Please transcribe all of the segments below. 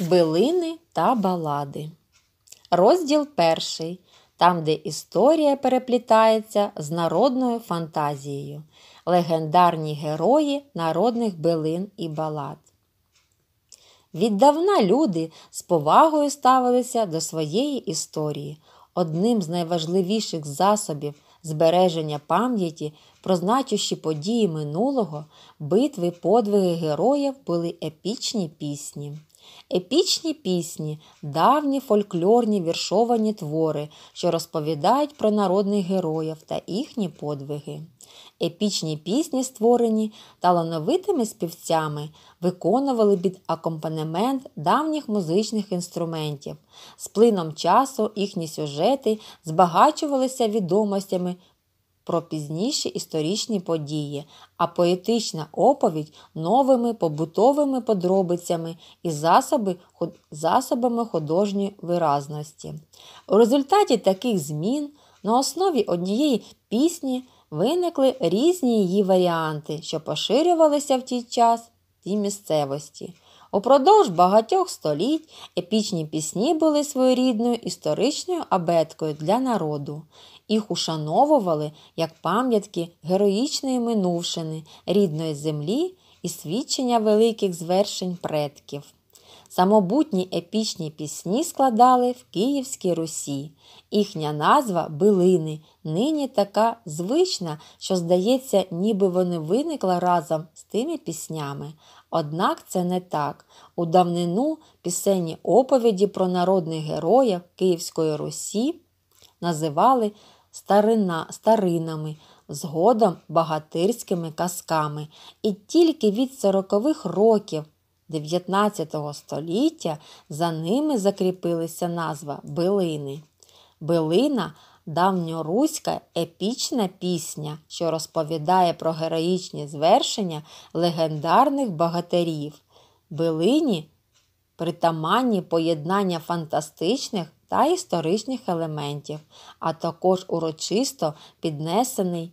Билини та балади. Розділ перший. Там, де історія переплітається з народною фантазією. Легендарні герої народних билин і балад. Віддавна люди з повагою ставилися до своєї історії. Одним з найважливіших засобів збереження пам'яті, про значущі події минулого, битви подвиги героїв були епічні пісні епічні пісні, давні фольклорні віршовані твори, що розповідають про народних героїв та їхні подвиги. Епічні пісні, створені талановитими співцями, виконували під акомпанемент давніх музичних інструментів. З плином часу їхні сюжети збагачувалися відомостями про пізніші історичні події, а поетична оповідь новими побутовими подробицями і засоби, засобами художньої виразності. У результаті таких змін на основі однієї пісні виникли різні її варіанти, що поширювалися в тій час тій місцевості. Упродовж багатьох століть епічні пісні були своєрідною історичною абеткою для народу. Їх ушановували як пам'ятки героїчної минувшини, рідної землі і свідчення великих звершень предків. Самобутні епічні пісні складали в Київській Русі. Їхня назва билини, нині така звична, що, здається, ніби вони виникла разом з тими піснями. Однак це не так. У давнину пісенні оповіді про народних героїв Київської Русі називали старина, старинами, згодом багатирськими казками. І тільки від 40-х років 19 століття за ними закріпилася назва билини. Билина давньоруська епічна пісня, що розповідає про героїчні звершення легендарних багатирів. Билині притаманні поєднання фантастичних та історичних елементів, а також урочисто піднесений,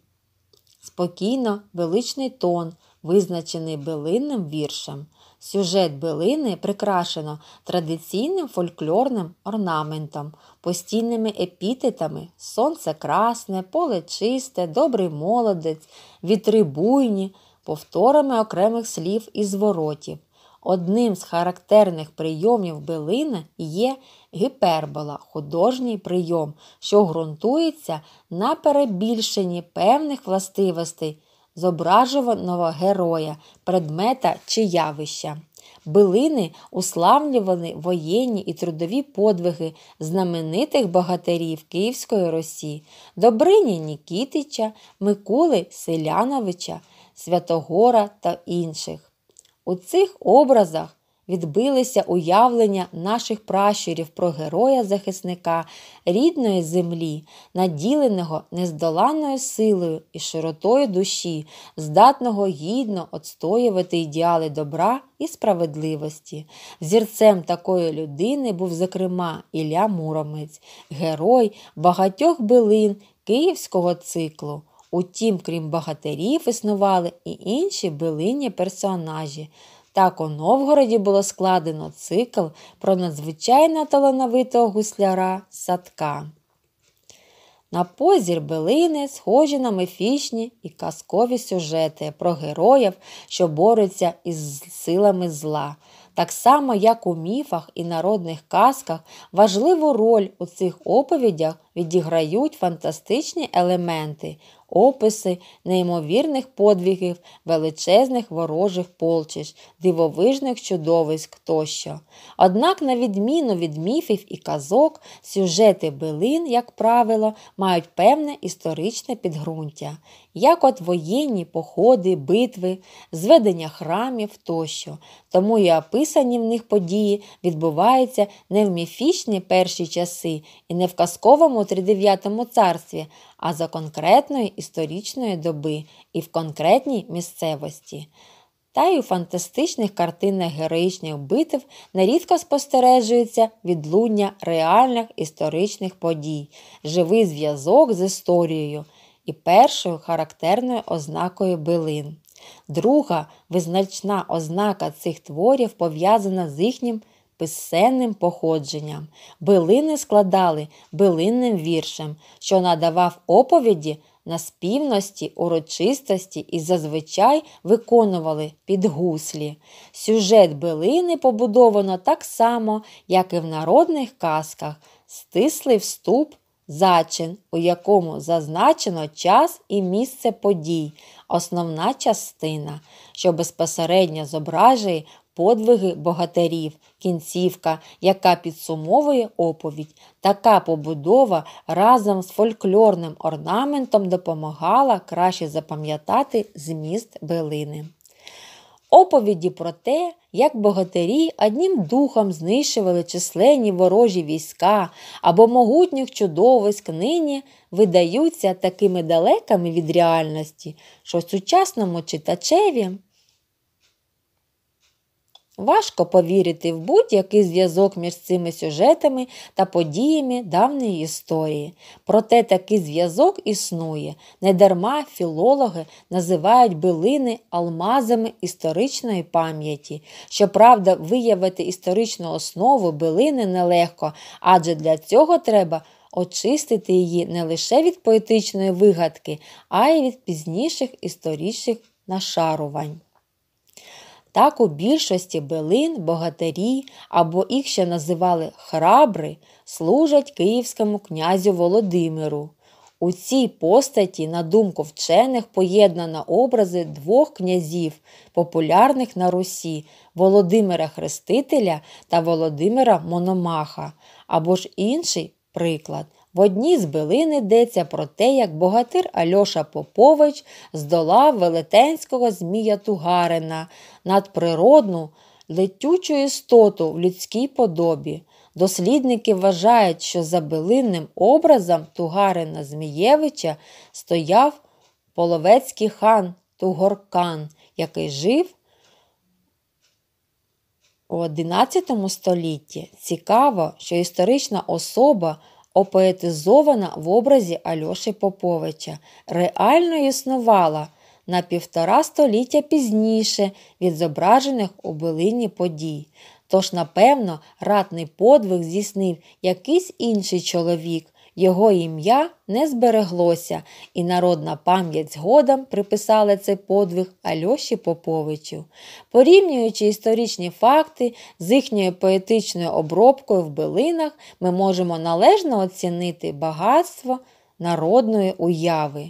спокійно величний тон, визначений билинним віршем. Сюжет билини прикрашено традиційним фольклорним орнаментом, постійними епітетами сонце красне, поле чисте, добрий молодець, вітри буйні, повторами окремих слів і зворотів. Одним з характерних прийомів билина є гіпербола, художній прийом, що ґрунтується на перебільшенні певних властивостей зображуваного героя, предмета чи явища. Билини уславлювали воєнні і трудові подвиги знаменитих богатирів Київської Росі, Добрині Нікітича, Микули Селяновича, Святогора та інших. У цих образах відбилися уявлення наших пращурів про героя-захисника рідної землі, наділеного нездоланною силою і широтою душі, здатного гідно отстоювати ідеали добра і справедливості. Зірцем такої людини був, зокрема, Ілля Муромець, герой багатьох билин. Київського циклу Утім, крім богатирів, існували і інші билинні персонажі. Так у Новгороді було складено цикл про надзвичайно талановитого гусляра садка. На позір билини схожі на міфічні і казкові сюжети про героїв, що борються із силами зла. Так само, як у міфах і народних казках важливу роль у цих оповідях відіграють фантастичні елементи, описи неймовірних подвігів, величезних ворожих полчищ, дивовижних чудовиськ тощо. Однак, на відміну від міфів і казок, сюжети билин, як правило, мають певне історичне підґрунтя, як от воєнні походи, битви, зведення храмів тощо. Тому і описані в них події відбуваються не в міфічні перші часи і не в казковому тридев'ятому царстві, а за конкретної історичної доби і в конкретній місцевості. Та й у фантастичних картинах героїчних битв нерідко спостережується відлуння реальних історичних подій, живий зв'язок з історією і першою характерною ознакою билин. Друга визначна ознака цих творів пов'язана з їхнім писенним походженням, билини складали билинним віршем, що надавав оповіді на співності, урочистості і зазвичай виконували під гуслі. Сюжет билини побудовано так само, як і в народних казках, стислий вступ. Зачин, у якому зазначено час і місце подій, основна частина, що безпосередньо зображує подвиги богатирів, кінцівка, яка підсумовує оповідь. Така побудова разом з фольклорним орнаментом допомагала краще запам'ятати зміст билини. Оповіді про те, як богатирі одним духом знищували численні ворожі війська або могутніх чудовиськ нині видаються такими далекими від реальності, що сучасному читачеві Важко повірити в будь-який зв'язок між цими сюжетами та подіями давньої історії. Проте такий зв'язок існує. Недарма філологи називають билини алмазами історичної пам'яті. Щоправда, виявити історичну основу билини нелегко, адже для цього треба. Очистити її не лише від поетичної вигадки, а й від пізніших історичних нашарувань. Так у більшості белин, богатирі або їх ще називали храбри, служать київському князю Володимиру. У цій постаті, на думку вчених, поєднано образи двох князів, популярних на Русі Володимира Хрестителя та Володимира Мономаха, або ж інший приклад. В одній з билин йдеться про те, як богатир Альоша Попович здолав велетенського Змія Тугарина надприродну летючу істоту в людській подобі. Дослідники вважають, що за билинним образом Тугарина Змієвича стояв половецький хан Тугоркан, який жив у XI столітті цікаво, що історична особа опоетизована в образі Альоші Поповича, реально існувала на півтора століття пізніше від зображених у билині подій. Тож, напевно, ратний подвиг здійснив якийсь інший чоловік, його ім'я не збереглося, і народна пам'ять згодом приписала цей подвиг Альоші Поповичу. Порівнюючи історичні факти з їхньою поетичною обробкою в билинах, ми можемо належно оцінити багатство народної уяви.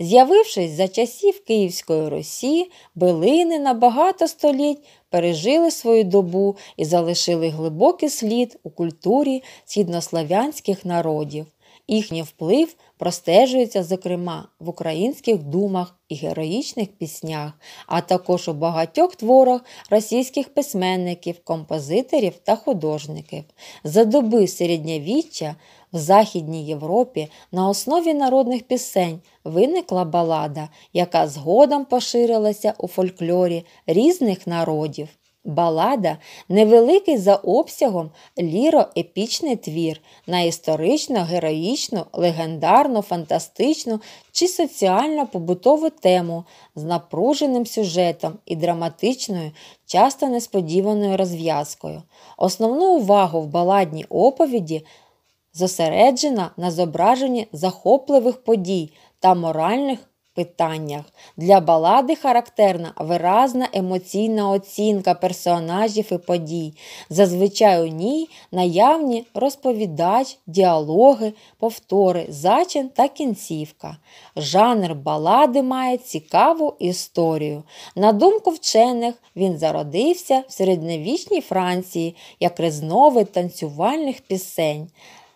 З'явившись за часів Київської Русі, билини на багато століть пережили свою добу і залишили глибокий слід у культурі східнославянських народів. Їхній вплив простежується, зокрема, в українських думах і героїчних піснях, а також у багатьох творах російських письменників, композиторів та художників. За доби середньовіччя в Західній Європі на основі народних пісень виникла балада, яка згодом поширилася у фольклорі різних народів. Балада невеликий за обсягом ліро-епічний твір на історично, героїчну, легендарну, фантастичну чи соціально побутову тему з напруженим сюжетом і драматичною, часто несподіваною розв'язкою. Основну увагу в баладній оповіді зосереджена на зображенні захопливих подій та моральних питаннях. Для балади характерна виразна емоційна оцінка персонажів і подій. Зазвичай у ній наявні розповідач, діалоги, повтори, зачин та кінцівка. Жанр балади має цікаву історію. На думку вчених, він зародився в середньовічній Франції як різновид танцювальних пісень.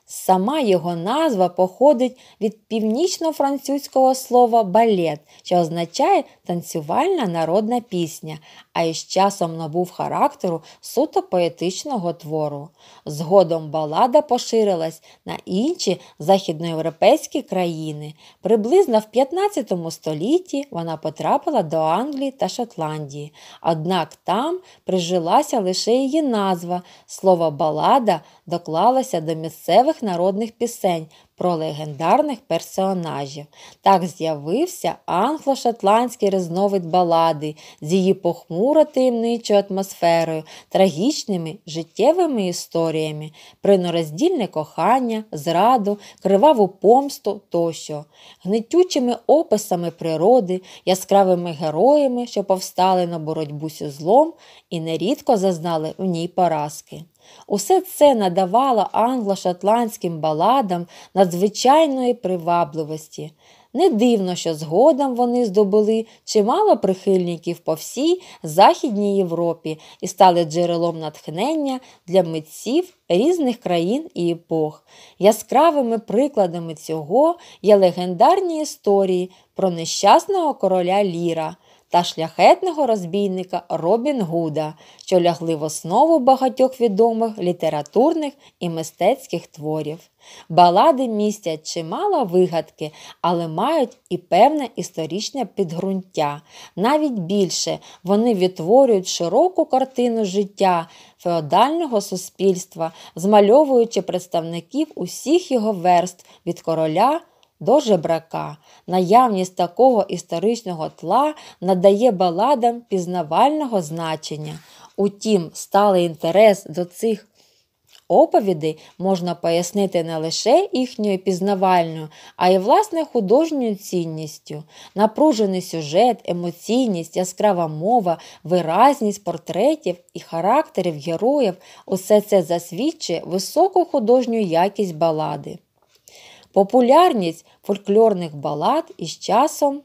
Сама його назва походить від північно-французького слова балет, що означає танцювальна народна пісня, а із часом набув характеру суто поетичного твору. Згодом балада поширилась на інші західноєвропейські країни. Приблизно в 15 столітті вона потрапила до Англії та Шотландії. Однак там прижилася лише її назва. Слово балада доклалося до місцевих нових народних пісень про легендарних персонажів. Так з'явився англо-шотландський різновид балади з її похмуро таємничою атмосферою, трагічними життєвими історіями, принороздільне кохання, зраду, криваву помсту тощо, гнитючими описами природи, яскравими героями, що повстали на боротьбу зі злом і нерідко зазнали в ній поразки. Усе це надавало англо-шотландським баладам надзвичайної привабливості. Не дивно, що згодом вони здобули чимало прихильників по всій Західній Європі і стали джерелом натхнення для митців різних країн і епох. Яскравими прикладами цього є легендарні історії про нещасного короля Ліра та шляхетного розбійника Робін Гуда, що лягли в основу багатьох відомих літературних і мистецьких творів. Балади містять чимало вигадки, але мають і певне історичне підґрунтя. Навіть більше вони відтворюють широку картину життя феодального суспільства, змальовуючи представників усіх його верств від короля до жебрака. Наявність такого історичного тла надає баладам пізнавального значення. Утім, сталий інтерес до цих оповідей можна пояснити не лише їхньою пізнавальною, а й власне художньою цінністю. Напружений сюжет, емоційність, яскрава мова, виразність портретів і характерів героїв усе це засвідчує високу художню якість балади. Популярність фольклорних балад із часом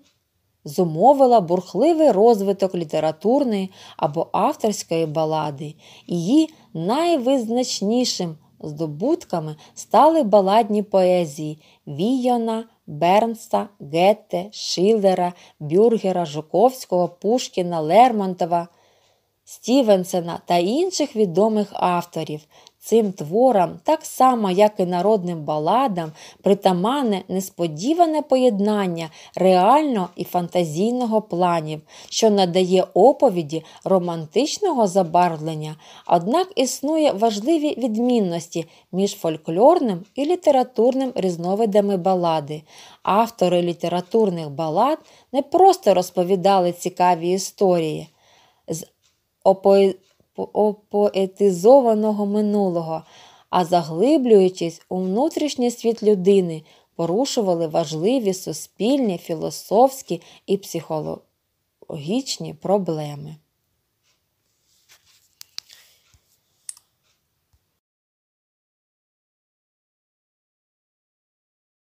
зумовила бурхливий розвиток літературної або авторської балади. Її найвизначнішим здобутками стали баладні поезії Війона, Бернста, Гетте, Шилера, Бюргера, Жуковського, Пушкіна, Лермонтова. Стівенсена та інших відомих авторів, Цим творам, так само як і народним баладам, притаманне несподіване поєднання реального і фантазійного планів, що надає оповіді романтичного забарвлення, однак існує важливі відмінності між фольклорним і літературним різновидами балади. Автори літературних балад не просто розповідали цікаві історії. з опо опоетизованого минулого, а заглиблюючись у внутрішній світ людини, порушували важливі суспільні, філософські і психологічні проблеми.